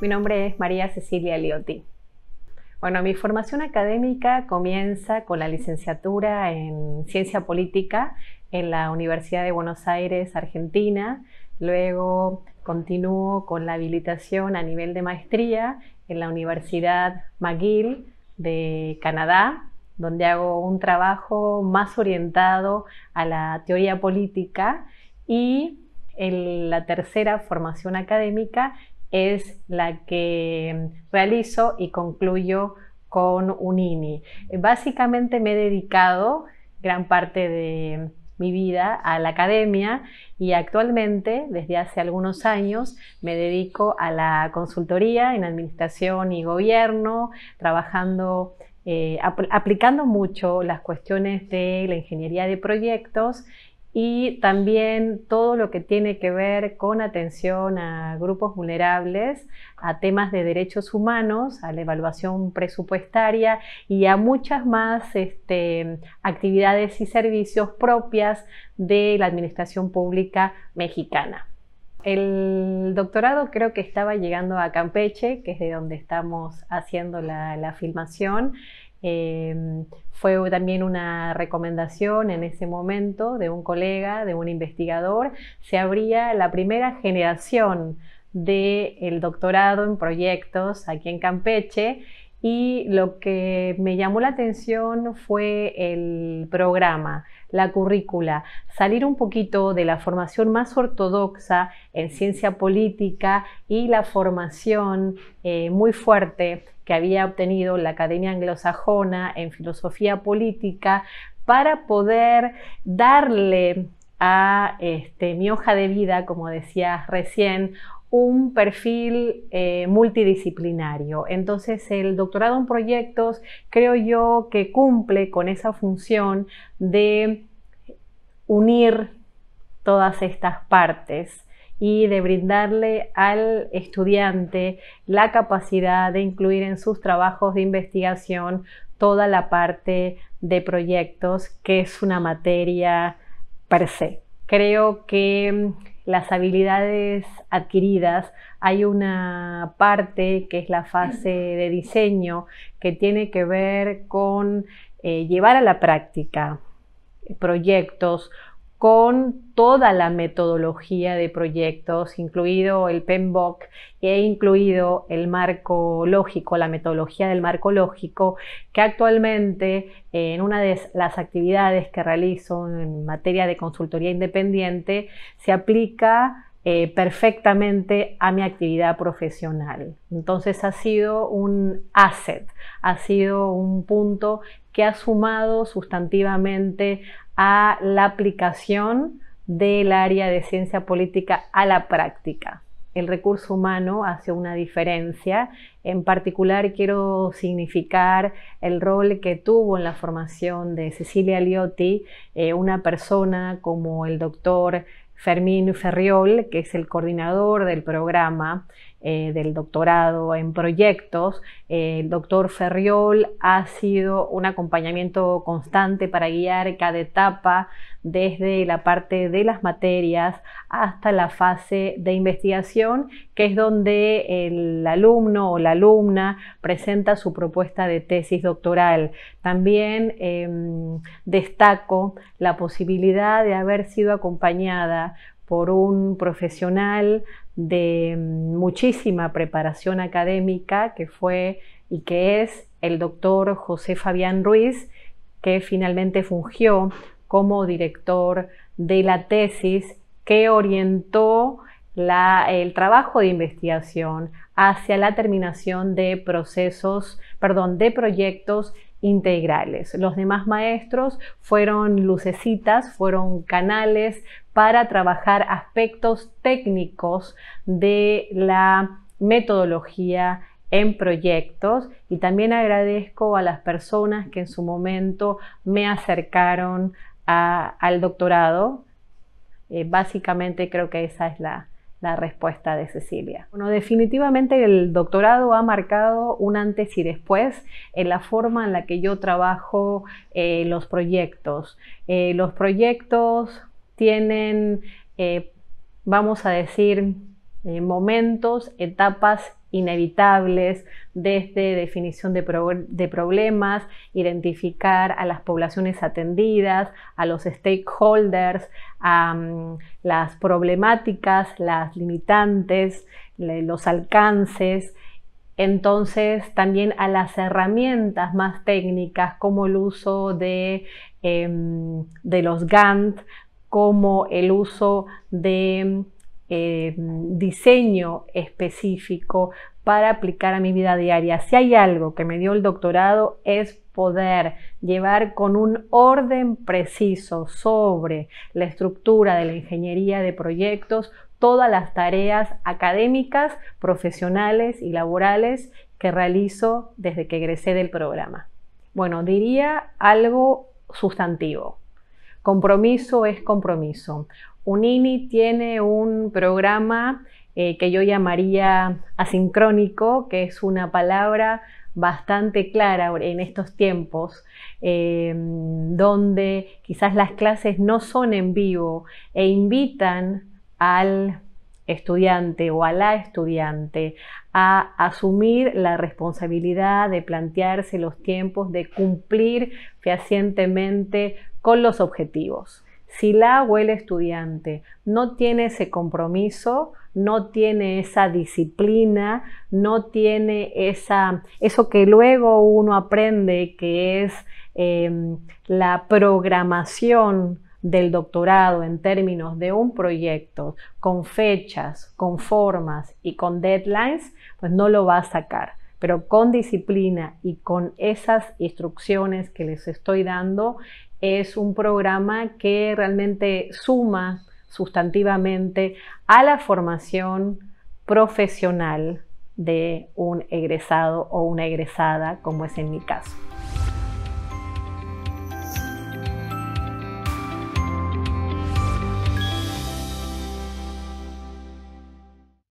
Mi nombre es María Cecilia Liotti. Bueno, mi formación académica comienza con la licenciatura en Ciencia Política en la Universidad de Buenos Aires, Argentina. Luego continúo con la habilitación a nivel de maestría en la Universidad McGill de Canadá, donde hago un trabajo más orientado a la teoría política y en la tercera formación académica es la que realizo y concluyo con UNINI. Básicamente me he dedicado gran parte de mi vida a la academia y actualmente, desde hace algunos años, me dedico a la consultoría en administración y gobierno, trabajando, eh, aplicando mucho las cuestiones de la ingeniería de proyectos y también todo lo que tiene que ver con atención a grupos vulnerables, a temas de derechos humanos, a la evaluación presupuestaria y a muchas más este, actividades y servicios propias de la Administración Pública Mexicana. El doctorado creo que estaba llegando a Campeche, que es de donde estamos haciendo la filmación, Em, fue también una recomendación en ese momento de un colega, de un investigador. Se abría la primera generación del doctorado en proyectos aquí en Campeche y lo que me llamó la atención fue el programa, la currícula, salir un poquito de la formación más ortodoxa en ciencia política y la formación eh, muy fuerte que había obtenido la Academia Anglosajona en filosofía política para poder darle a este, mi hoja de vida, como decías recién, un perfil eh, multidisciplinario. Entonces, el doctorado en proyectos creo yo que cumple con esa función de unir todas estas partes y de brindarle al estudiante la capacidad de incluir en sus trabajos de investigación toda la parte de proyectos, que es una materia per se. Creo que las habilidades adquiridas, hay una parte que es la fase de diseño que tiene que ver con eh, llevar a la práctica proyectos, con toda la metodología de proyectos, incluido el PMBOK e incluido el marco lógico, la metodología del marco lógico, que actualmente en una de las actividades que realizo en materia de consultoría independiente se aplica eh, perfectamente a mi actividad profesional. Entonces ha sido un asset, ha sido un punto que ha sumado sustantivamente a la aplicación del área de ciencia política a la práctica. El recurso humano hace una diferencia. En particular quiero significar el rol que tuvo en la formación de Cecilia Liotti, eh, una persona como el doctor Fermín Ferriol, que es el coordinador del programa, eh, del doctorado en proyectos. Eh, el doctor Ferriol ha sido un acompañamiento constante para guiar cada etapa desde la parte de las materias hasta la fase de investigación, que es donde el alumno o la alumna presenta su propuesta de tesis doctoral. También em, destaco la posibilidad de haber sido acompañada por un profesional de mm, muchísima preparación académica que fue y que es el doctor José Fabián Ruiz, que finalmente fungió como director de la tesis que orientó el trabajo de investigación hacia la terminación de procesos, perdón, de proyectos integrales. Los demás maestros fueron lucecitas, fueron canales para trabajar aspectos técnicos de la metodología en proyectos y también agradezco a las personas que en su momento me acercaron al doctorado. Eh, básicamente creo que esa es la, la respuesta de Cecilia. Bueno, definitivamente el doctorado ha marcado un antes y después en la forma en la que yo trabajo eh, los proyectos. Eh, los proyectos tienen, eh, vamos a decir, eh, momentos, etapas inevitables, desde este definición de, problemas, identificar a las poblaciones atendidas, a los stakeholders, a mm, las problemáticas, las limitantes, los alcances, entonces también a las herramientas más técnicas como el uso de, em, de los Gantt, como el uso de eh, diseño específico para aplicar a mi vida diaria. Si hay algo que me dio el doctorado es poder llevar con un orden preciso sobre la estructura de la ingeniería de proyectos todas las tareas académicas, profesionales y laborales que realizo desde que egresé del programa. Bueno, diría algo sustantivo. Compromiso es compromiso. UNINI tiene un programa eh, que yo llamaría asincrónico, que es una palabra bastante clara en estos tiempos, em, donde quizás las clases no son en vivo e invitan al estudiante o a la estudiante a asumir la responsabilidad de plantearse los tiempos, de cumplir fehacientemente con los objetivos. Si la o el estudiante no tiene ese compromiso, no tiene esa disciplina, no tiene esa, eso que luego uno aprende que es em, la programación del doctorado en términos de un proyecto con fechas, con formas y con deadlines, pues no lo va a sacar pero con disciplina y con esas instrucciones que les estoy dando, es un programa que realmente suma sustantivamente a la formación profesional de un egresado o una egresada, como es en mi caso.